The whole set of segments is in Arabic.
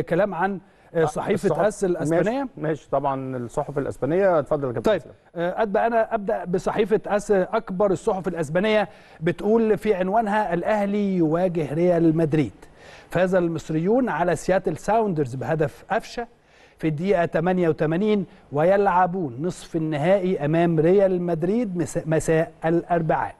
كلام عن آه، صحيفه اس الاسبانيه ماشي, ماشي طبعا الصحف الاسبانيه اتفضل يا كابتن طيب آه، ابدا انا ابدا بصحيفه اس اكبر الصحف الاسبانيه بتقول في عنوانها الاهلي يواجه ريال مدريد فاز المصريون على سياتل ساوندرز بهدف قفشه في الدقيقة 88 ويلعبون نصف النهائي أمام ريال مدريد مساء الأربعاء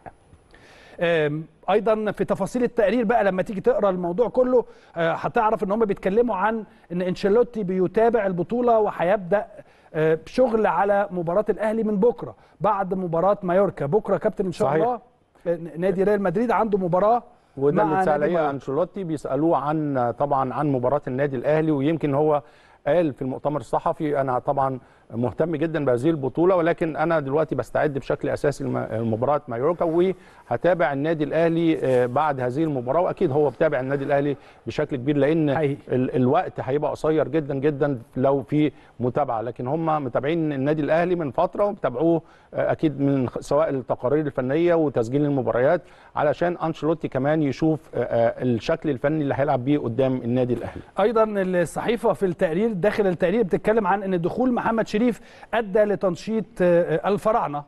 ايضا في تفاصيل التقرير بقى لما تيجي تقرا الموضوع كله آه، هتعرف ان هم بيتكلموا عن ان انشيلوتي بيتابع البطوله وهيبدا آه، شغل على مباراه الاهلي من بكره بعد مباراه مايوركا بكره كابتن ان شاء صحيح. الله آه، نادي ريال مدريد عنده مباراه وده اللي اتسال عليه انشيلوتي بيسالوه عن طبعا عن مباراه النادي الاهلي ويمكن هو قال في المؤتمر الصحفي انا طبعا مهتم جدا بهذه البطوله ولكن انا دلوقتي بستعد بشكل اساسي لمباراه مايوركا وهتابع النادي الاهلي آه، بعد هذه المباراه واكيد هو بتابع النادي الاهلي بشكل كبير لان الوقت هيبقى قصير جدا جدا لو في متابعه لكن هم متابعين النادي الاهلي من فتره ومتابعوه آه، اكيد من سواء التقارير الفنيه وتسجيل المباريات علشان انشلوتي كمان يشوف آه، الشكل الفني اللي هيلعب بيه قدام النادي الاهلي ايضا الصحيفه في التقرير داخل التقرير بتتكلم عن ان دخول محمد شريف ادى لتنشيط آه، آه، الفراعنه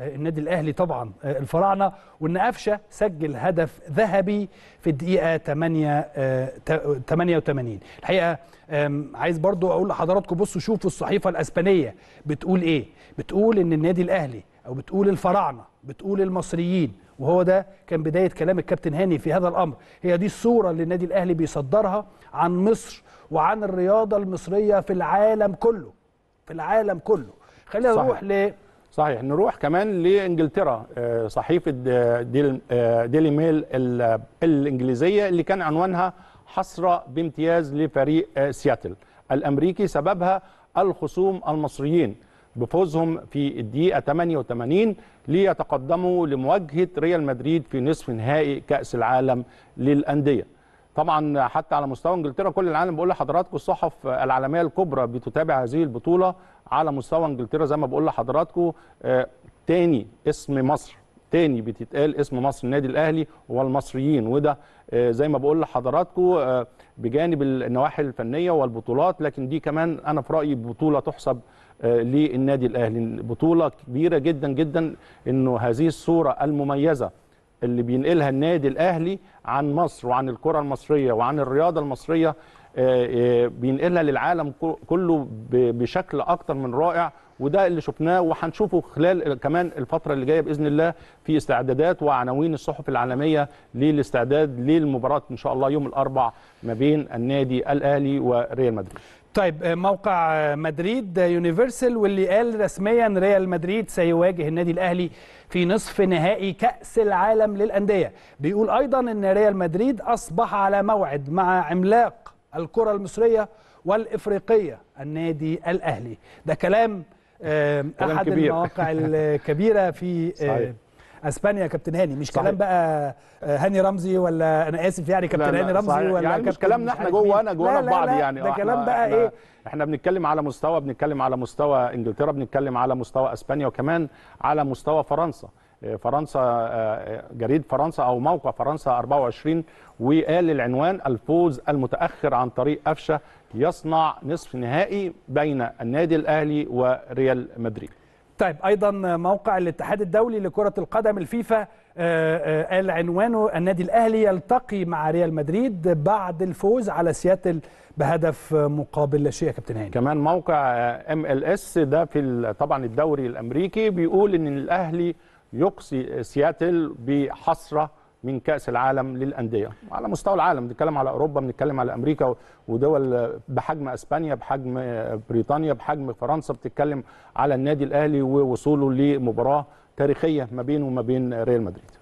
آه، النادي الاهلي طبعا الفراعنه وان قفشه سجل هدف ذهبي في الدقيقه 8 88 الحقيقه عايز برضو اقول لحضراتكم بصوا شوفوا الصحيفه الاسبانيه بتقول ايه بتقول ان النادي الاهلي او بتقول الفراعنه بتقول المصريين وهو ده كان بدايه كلام الكابتن هاني في هذا الامر هي دي الصوره اللي النادي الاهلي بيصدرها عن مصر وعن الرياضه المصريه في العالم كله في العالم كله خلينا نروح ل صحيح نروح كمان لانجلترا آه، صحيفه آه، آه، ديلي ميل الانجليزيه اللي كان عنوانها حسره بامتياز لفريق سياتل الامريكي سببها الخصوم المصريين بفوزهم في الدقيقة 88 ليتقدموا لمواجهة ريال مدريد في نصف نهائي كأس العالم للأندية طبعا حتى على مستوى انجلترا كل العالم بقول لحضراتكم الصحف العالميه الكبرى بتتابع هذه البطوله على مستوى انجلترا زي ما بقول لحضراتكم آه، تاني اسم مصر تاني بتتقال اسم مصر النادي الاهلي والمصريين وده آه، زي ما بقول لحضراتكم آه، بجانب النواحي الفنيه والبطولات لكن دي كمان انا في رايي بطوله تحسب آه، للنادي الاهلي بطوله كبيره جدا جدا انه هذه الصوره المميزه اللي بينقلها النادي الاهلي عن مصر وعن الكره المصريه وعن الرياضه المصريه آه، آه، بينقلها للعالم كله بشكل اكتر من رائع وده اللي شفناه وهنشوفه خلال كمان الفتره اللي جايه باذن الله في استعدادات وعناوين الصحف العالميه للاستعداد للمباراه ان شاء الله يوم الاربع ما بين النادي الاهلي وريال مدريد. طيب موقع مدريد يونيفرسال واللي قال رسميا ريال مدريد سيواجه النادي الاهلي في نصف نهائي كاس العالم للانديه بيقول ايضا ان ريال مدريد اصبح على موعد مع عملاق الكره المصريه والافريقيه النادي الاهلي ده كلام احد كبير. المواقع الكبيره في صحيح. اسبانيا كابتن هاني مش صحيح. كلام بقى آه، هاني رمزي ولا انا اسف يعني كابتن هاني رمزي صحيح. ولا يعني مش كلامنا احنا جوه انا جوانا بعض يعني ده كلام بقى احنا ايه احنا بنتكلم على مستوى بنتكلم على مستوى انجلترا بنتكلم على مستوى اسبانيا وكمان على مستوى فرنسا فرنسا آه، جريد فرنسا او موقع فرنسا 24 وقال العنوان الفوز المتاخر عن طريق قفشه يصنع نصف نهائي بين النادي الاهلي وريال مدريد. طيب ايضا موقع الاتحاد الدولي لكره القدم الفيفا آه، آه، قال عنوانه النادي الاهلي يلتقي مع ريال مدريد بعد الفوز على سياتل بهدف مقابل لا شيء يا كابتن هاني كمان موقع ام ال اس ده في طبعا الدوري الامريكي بيقول ان الاهلي يقصي سياتل بحسره من كاس العالم للانديه على مستوى العالم بنتكلم على اوروبا بنتكلم على امريكا ودول بحجم اسبانيا بحجم بريطانيا بحجم فرنسا بتتكلم على النادي الاهلي ووصوله لمباراه تاريخيه ما بينه وما بين ريال مدريد